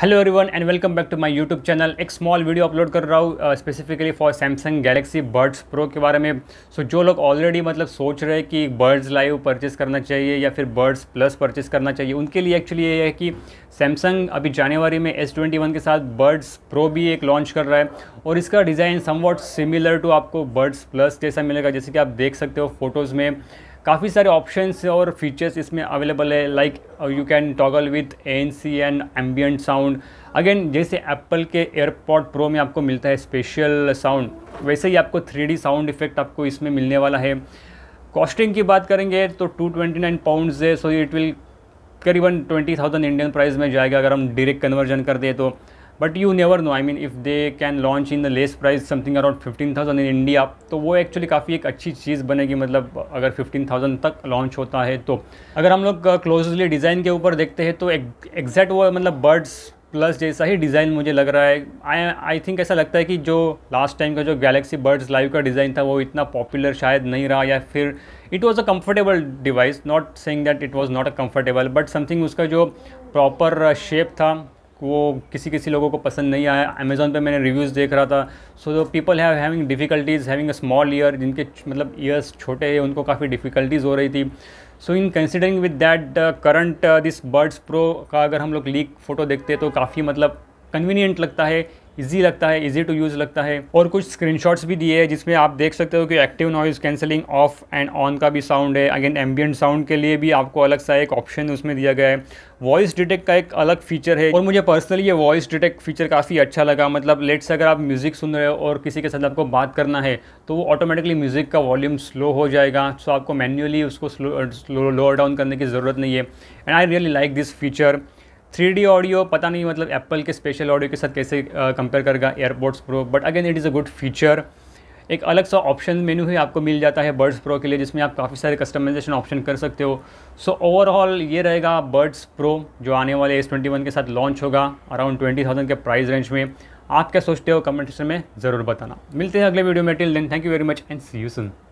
hello everyone and welcome back to my YouTube channel एक small video upload कर रहा हूँ specifically for Samsung Galaxy Buds Pro के बारे में सो so, जो लोग ऑलरेडी मतलब सोच रहे हैं कि बर्ड्स लाइव परचेस करना चाहिए या फिर बर्ड्स प्लस परचेस करना चाहिए उनके लिए एक्चुअली ये है कि सैमसंग अभी जनवरी में एस ट्वेंटी वन के साथ बर्ड्स प्रो भी एक लॉन्च कर रहा है और इसका डिज़ाइन सम सिमिलर टू आपको बर्ड्स प्लस जैसा मिलेगा जैसे कि आप देख सकते हो फोटोज़ में काफ़ी सारे ऑप्शंस और फीचर्स इसमें अवेलेबल है like you can toggle with A N C and ambient sound again जैसे एप्पल के एयरपॉड प्रो में आपको मिलता है स्पेशल साउंड वैसे ही आपको थ्री साउंड इफेक्ट आपको इसमें मिलने वाला है कॉस्टिंग की बात करेंगे तो टू ट्वेंटी नाइन पाउंड है सो इट विल करीबन ट्वेंटी थाउजेंड इंडियन प्राइस में जाएगा अगर हम डायरेक्ट कन्वर्जन कर दें तो but you never know I mean if they can launch in the less price something around fifteen thousand in India तो वो एक्चुअली काफ़ी एक अच्छी चीज़ बनेगी मतलब अगर फिफ्टीन थाउजेंड तक लॉन्च होता है तो अगर हम लोग क्लोजली डिज़ाइन के ऊपर देखते हैं तो एग्जैक्ट वो मतलब बर्ड्स प्लस जैसा ही डिज़ाइन मुझे लग रहा है आई आई थिंक ऐसा लगता है कि जो लास्ट टाइम का जो गैलेक्सी बर्ड्स लाइव का डिज़ाइन था वो इतना पॉपुलर शायद नहीं रहा या फिर it was a comfortable device not saying that it was not a comfortable but something उसका जो प्रॉपर शेप था वो किसी किसी लोगों को पसंद नहीं आया अमेज़ोन पे मैंने रिव्यूज़ देख रहा था सो जो people have having difficulties having a small ear जिनके मतलब ईयर्स छोटे हैं उनको काफ़ी डिफ़िकल्टीज़ हो रही थी so in considering with that current this Buds Pro का अगर हम लोग लीक फ़ोटो देखते हैं तो काफ़ी मतलब कन्वीनियंट लगता है ईजी लगता है इज़ी टू यूज़ लगता है और कुछ स्क्रीनशॉट्स भी दिए हैं जिसमें आप देख सकते हो कि active noise cancelling off and on का भी साउंड है अगेन एम्बियंट साउंड के लिए भी आपको अलग सा एक ऑप्शन उसमें दिया गया है वॉइस डिटेक्ट का एक अलग फीचर है और मुझे पर्सनली ये वॉइस डिटेक्ट फीचर काफ़ी अच्छा लगा मतलब लेट से अगर आप म्यूज़िक सुन रहे हो और किसी के साथ आपको बात करना है तो वो ऑटोमेटिकली म्यूज़िक का वॉल्यूम स्लो हो जाएगा सो आपको मैन्युअली उसको स्लो लोअर डाउन करने की ज़रूरत नहीं है and I really like this feature three audio पता नहीं मतलब एप्पल के स्पेशल ऑडियो के साथ कैसे कंपेयर करेगा AirPods Pro but again it is a good feature एक अलग सा ऑप्शन मेन्यू ही आपको मिल जाता है बर्ड्स प्रो के लिए जिसमें आप काफ़ी सारे कस्टमाइजेशन ऑप्शन कर सकते हो सो so, ओवरऑल ये रहेगा बर्ड्स प्रो जो आने वाले एस ट्वेंटी वन के साथ लॉन्च होगा अराउंड ट्वेंटी थाउजेंड के प्राइस रेंज में आप क्या सोचते हो कमेंट सेक्शन में ज़रूर बताना मिलते हैं अगले वीडियो में till then thank you very much and see you soon